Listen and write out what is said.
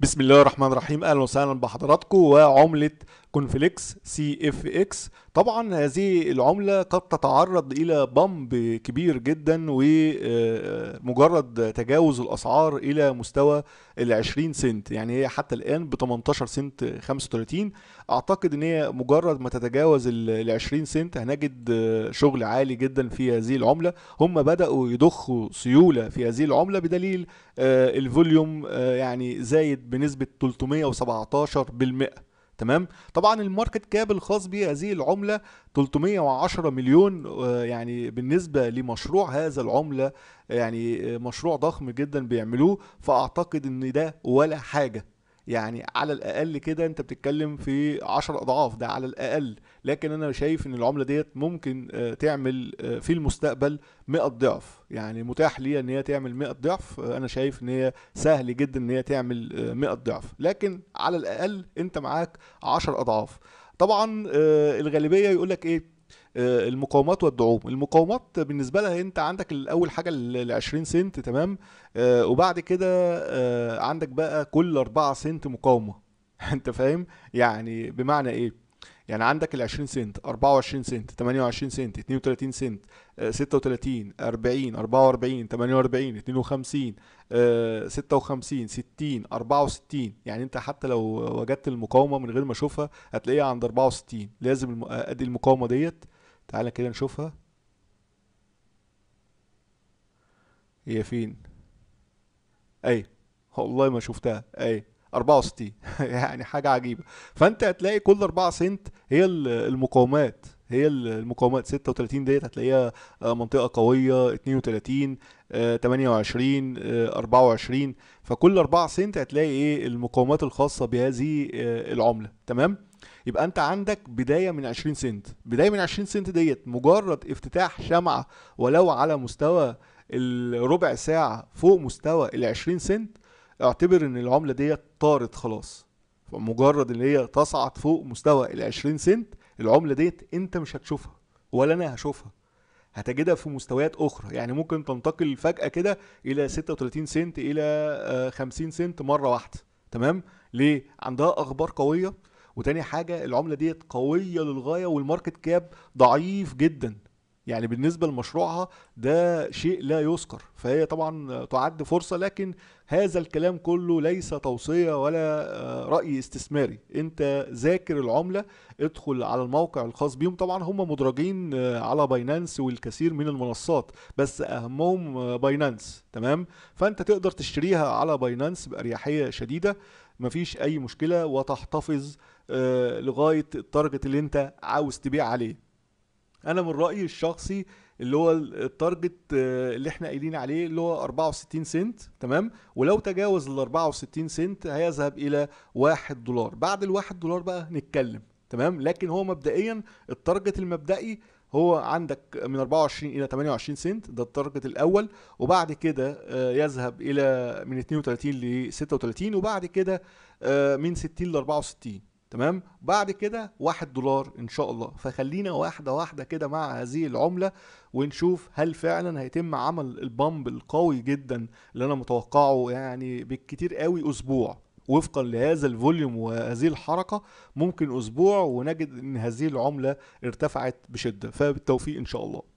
بسم الله الرحمن الرحيم اهلا وسهلا بحضراتكم وعمله كونفليكس سي اف اكس طبعا هذه العملة قد تتعرض إلى بامب كبير جدا ومجرد آه، تجاوز الأسعار إلى مستوى ال 20 سنت يعني هي حتى الآن ب 18 سنت 35 أعتقد إن هي مجرد ما تتجاوز ال 20 سنت هنجد آه، شغل عالي جدا في هذه العملة هم بدأوا يضخوا سيولة في هذه العملة بدليل آه، الفوليوم يعني زايد بنسبة 317% تمام طبعا الماركت كاب الخاص بهذه العمله 310 مليون آه، يعني بالنسبه لمشروع هذا العمله يعني آه، مشروع ضخم جدا بيعملوه فاعتقد ان ده ولا حاجه يعني على الاقل كده انت بتتكلم في 10 اضعاف ده على الاقل لكن انا شايف ان العمله ديت ممكن آه، تعمل آه، في المستقبل 100 ضعف يعني متاح ليها ان هي تعمل 100 ضعف آه، انا شايف ان هي سهل جدا ان هي تعمل 100 ضعف لكن على الاقل انت معاك 10 اضعاف طبعا الغالبيه يقول لك ايه آه، المقاومات والدعوم المقاومات بالنسبه لها انت عندك الاول حاجه ال 20 سنت تمام آه، وبعد كده آه، عندك بقى كل 4 سنت مقاومه انت فاهم يعني بمعنى ايه يعني عندك ال 20 سنت 24 سنت 28 سنت 32 سنت 36 40 44 48 52 56 60 64 يعني انت حتى لو وجدت المقاومه من غير ما اشوفها هتلاقيها عند 64 لازم ادي المقاومه ديت تعالى كده نشوفها هي فين اي والله ما شفتها اي 64 يعني حاجه عجيبه فانت هتلاقي كل 4 سنت هي المقاومات هي المقاومات 36 ديت هتلاقيها آه، منطقه قويه 32 28 24 فكل 4 سنت هتلاقي ايه المقاومات الخاصه بهذه آه، العمله تمام يبقى انت عندك بدايه من 20 سنت بدايه من 20 سنت ديت مجرد افتتاح شمعه ولو على مستوى الربع ساعه فوق مستوى ال 20 سنت اعتبر ان العمله ديت طارت خلاص فمجرد ان هي تصعد فوق مستوى ال 20 سنت العمله ديت انت مش هتشوفها ولا انا هشوفها هتجدها في مستويات اخرى يعني ممكن تنتقل فجاه كده الى 36 سنت الى 50 آه، سنت مره واحده تمام ليه عندها اخبار قويه وتاني حاجه العمله ديت قويه للغايه والماركت كاب ضعيف جدا يعني بالنسبه لمشروعها ده شيء لا يذكر فهي طبعا تعد فرصه لكن هذا الكلام كله ليس توصيه ولا آه، راي استثماري انت ذاكر العمله ادخل على الموقع الخاص بيهم طبعا هم مدرجين آه، على باينانس والكثير من المنصات بس اهمهم باينانس آه، تمام فانت تقدر تشتريها على باينانس باريحيه شديده مفيش اي مشكله وتحتفظ آه، لغايه التارجت اللي انت عاوز تبيع عليه انا من رايي الشخصي اللي هو التارجت آه، اللي احنا قايلين عليه اللي هو 64 سنت تمام ولو تجاوز ال 64 سنت هيذهب الى 1 دولار بعد ال 1 دولار بقى نتكلم تمام لكن هو مبدئيا التارجت المبدئي هو عندك من 24 الى 28 سنت ده التارجت الاول وبعد كده آه، يذهب الى من 32 ل 36 وبعد كده من 60 ل 64 تمام بعد كده واحد دولار ان شاء الله فخلينا واحده واحده كده مع هذه العمله ونشوف هل فعلا هيتم عمل البامب القوي جدا اللي انا متوقعه يعني بالكتير قوي اسبوع وفقا لهذا الفوليوم وهذه الحركة ممكن أسبوع ونجد أن هذه العملة ارتفعت بشدة فبالتوفيق إن شاء الله